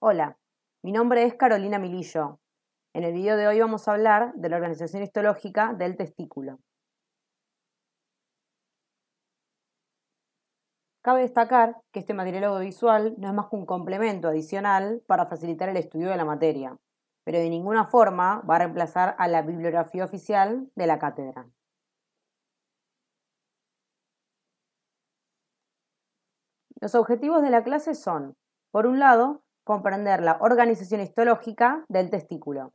Hola, mi nombre es Carolina Milillo. En el video de hoy vamos a hablar de la organización histológica del testículo. Cabe destacar que este material audiovisual no es más que un complemento adicional para facilitar el estudio de la materia, pero de ninguna forma va a reemplazar a la bibliografía oficial de la cátedra. Los objetivos de la clase son, por un lado, comprender la organización histológica del testículo.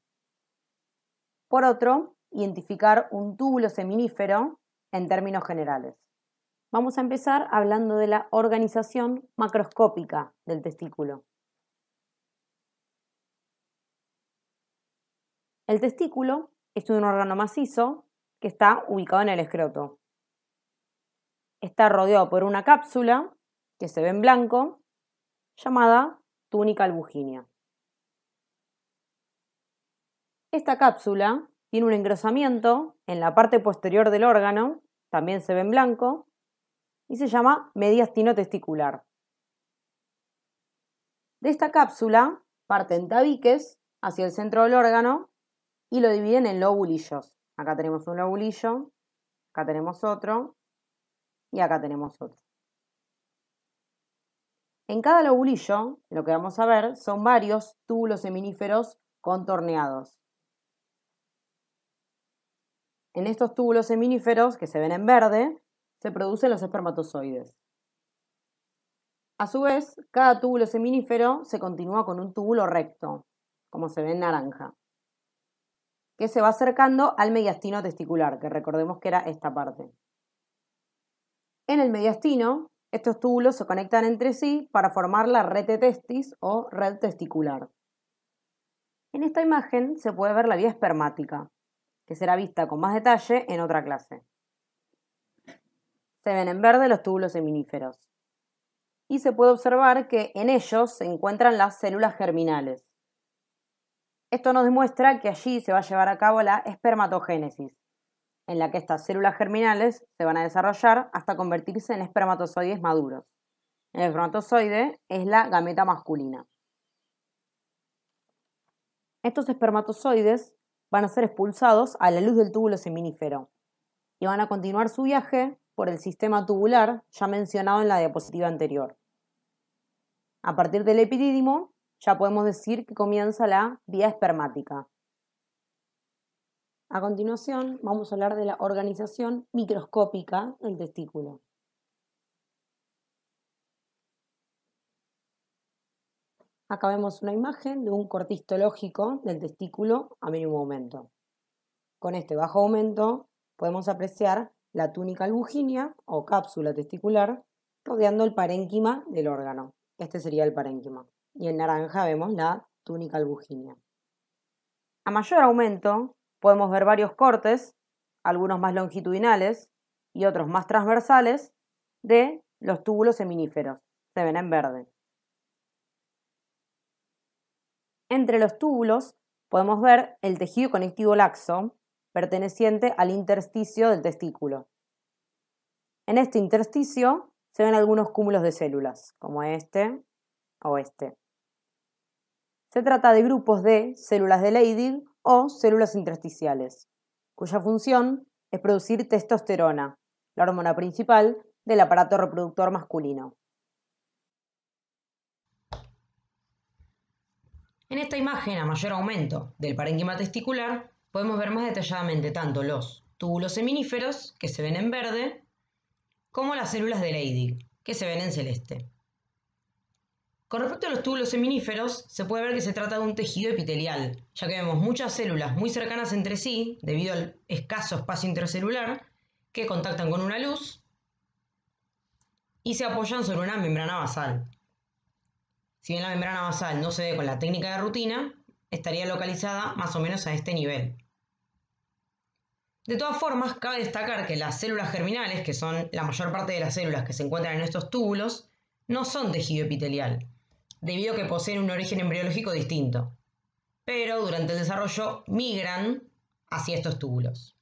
Por otro, identificar un túbulo seminífero en términos generales. Vamos a empezar hablando de la organización macroscópica del testículo. El testículo es un órgano macizo que está ubicado en el escroto. Está rodeado por una cápsula que se ve en blanco llamada túnica albuginia. Esta cápsula tiene un engrosamiento en la parte posterior del órgano, también se ve en blanco, y se llama mediastino testicular. De esta cápsula parten tabiques hacia el centro del órgano y lo dividen en lobulillos. Acá tenemos un lobulillo, acá tenemos otro y acá tenemos otro. En cada lobulillo, lo que vamos a ver, son varios túbulos seminíferos contorneados. En estos túbulos seminíferos, que se ven en verde, se producen los espermatozoides. A su vez, cada túbulo seminífero se continúa con un túbulo recto, como se ve en naranja, que se va acercando al mediastino testicular, que recordemos que era esta parte. En el mediastino estos túbulos se conectan entre sí para formar la red de testis o red testicular. En esta imagen se puede ver la vía espermática, que será vista con más detalle en otra clase. Se ven en verde los túbulos seminíferos. Y se puede observar que en ellos se encuentran las células germinales. Esto nos demuestra que allí se va a llevar a cabo la espermatogénesis, en la que estas células germinales se van a desarrollar hasta convertirse en espermatozoides maduros. El espermatozoide es la gameta masculina. Estos espermatozoides van a ser expulsados a la luz del túbulo seminífero y van a continuar su viaje por el sistema tubular ya mencionado en la diapositiva anterior. A partir del epidídimo ya podemos decir que comienza la vía espermática, a continuación, vamos a hablar de la organización microscópica del testículo. Acá vemos una imagen de un cortistológico del testículo a mínimo aumento. Con este bajo aumento podemos apreciar la túnica albuginia o cápsula testicular rodeando el parénquima del órgano. Este sería el parénquima. Y en naranja vemos la túnica albuginia. A mayor aumento, podemos ver varios cortes, algunos más longitudinales y otros más transversales, de los túbulos seminíferos. Se ven en verde. Entre los túbulos podemos ver el tejido conectivo laxo, perteneciente al intersticio del testículo. En este intersticio se ven algunos cúmulos de células, como este o este. Se trata de grupos de células de Leydig o células intersticiales, cuya función es producir testosterona, la hormona principal del aparato reproductor masculino. En esta imagen a mayor aumento del parénquima testicular podemos ver más detalladamente tanto los túbulos seminíferos, que se ven en verde, como las células de Leydig, que se ven en celeste. Con respecto a los túbulos seminíferos, se puede ver que se trata de un tejido epitelial, ya que vemos muchas células muy cercanas entre sí, debido al escaso espacio intercelular, que contactan con una luz y se apoyan sobre una membrana basal. Si bien la membrana basal no se ve con la técnica de rutina, estaría localizada más o menos a este nivel. De todas formas, cabe destacar que las células germinales, que son la mayor parte de las células que se encuentran en estos túbulos, no son tejido epitelial, debido a que poseen un origen embriológico distinto, pero durante el desarrollo migran hacia estos túbulos.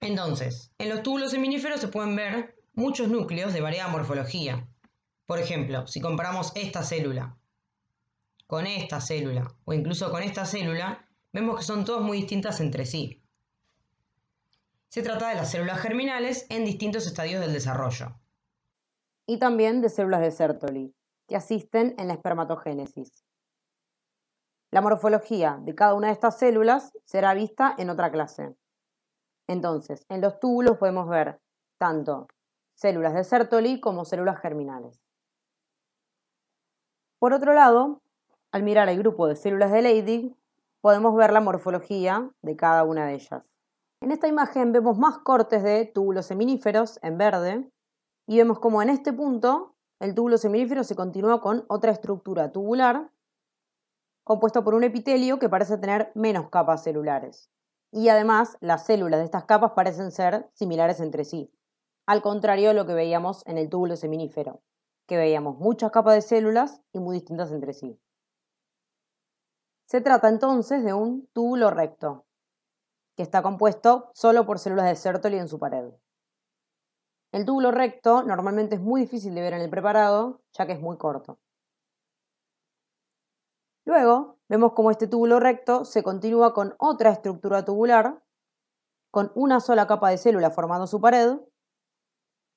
Entonces, en los túbulos seminíferos se pueden ver muchos núcleos de variada morfología. Por ejemplo, si comparamos esta célula con esta célula o incluso con esta célula, vemos que son todas muy distintas entre sí. Se trata de las células germinales en distintos estadios del desarrollo. Y también de células de Sertoli, que asisten en la espermatogénesis. La morfología de cada una de estas células será vista en otra clase. Entonces, en los túbulos podemos ver tanto células de Sertoli como células germinales. Por otro lado, al mirar el grupo de células de Leydig, podemos ver la morfología de cada una de ellas. En esta imagen vemos más cortes de túbulos seminíferos en verde y vemos como en este punto el túbulo seminífero se continúa con otra estructura tubular compuesta por un epitelio que parece tener menos capas celulares. Y además, las células de estas capas parecen ser similares entre sí, al contrario de lo que veíamos en el túbulo seminífero, que veíamos muchas capas de células y muy distintas entre sí. Se trata entonces de un túbulo recto, que está compuesto solo por células de Sertoli en su pared. El túbulo recto normalmente es muy difícil de ver en el preparado, ya que es muy corto. Luego, vemos cómo este túbulo recto se continúa con otra estructura tubular, con una sola capa de célula formando su pared,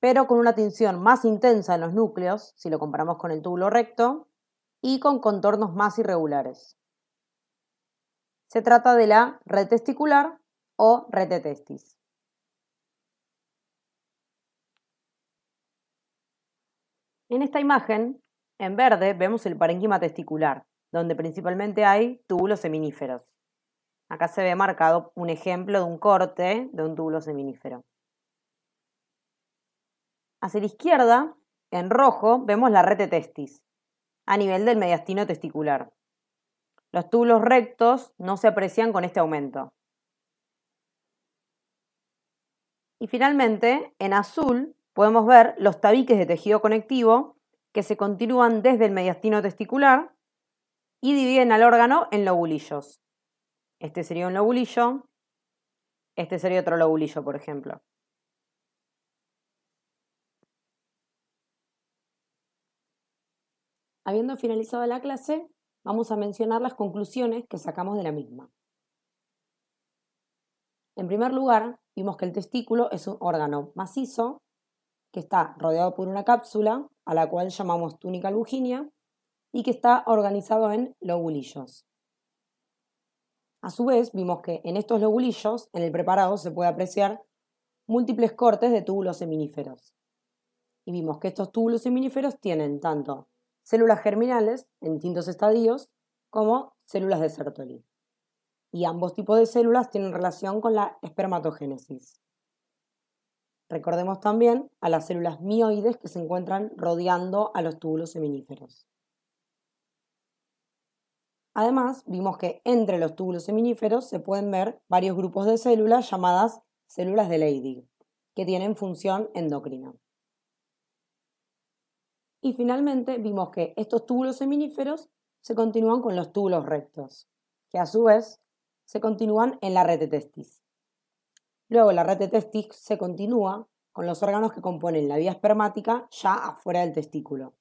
pero con una tinción más intensa en los núcleos, si lo comparamos con el túbulo recto, y con contornos más irregulares. Se trata de la red testicular o red testis. En esta imagen, en verde, vemos el parénquima testicular, donde principalmente hay túbulos seminíferos. Acá se ve marcado un ejemplo de un corte de un túbulo seminífero. Hacia la izquierda, en rojo, vemos la red testis, a nivel del mediastino testicular. Los túbulos rectos no se aprecian con este aumento. Y finalmente, en azul, podemos ver los tabiques de tejido conectivo que se continúan desde el mediastino testicular y dividen al órgano en lobulillos. Este sería un lobulillo, este sería otro lobulillo, por ejemplo. Habiendo finalizado la clase, vamos a mencionar las conclusiones que sacamos de la misma. En primer lugar, vimos que el testículo es un órgano macizo que está rodeado por una cápsula, a la cual llamamos túnica albuginia, y que está organizado en lobulillos. A su vez, vimos que en estos lobulillos, en el preparado, se puede apreciar múltiples cortes de túbulos seminíferos. Y vimos que estos túbulos seminíferos tienen tanto células germinales en distintos estadios como células de Sertoli. Y ambos tipos de células tienen relación con la espermatogénesis. Recordemos también a las células mioides que se encuentran rodeando a los túbulos seminíferos. Además, vimos que entre los túbulos seminíferos se pueden ver varios grupos de células llamadas células de Leydig, que tienen función endocrina. Y finalmente vimos que estos túbulos seminíferos se continúan con los túbulos rectos, que a su vez se continúan en la red de testis. Luego la red de testis se continúa con los órganos que componen la vía espermática ya afuera del testículo,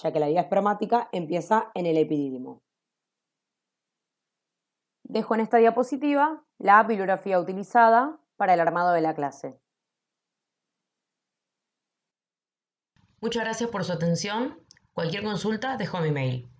ya que la vía espermática empieza en el epidídimo. Dejo en esta diapositiva la bibliografía utilizada para el armado de la clase. Muchas gracias por su atención. Cualquier consulta, dejo mi mail.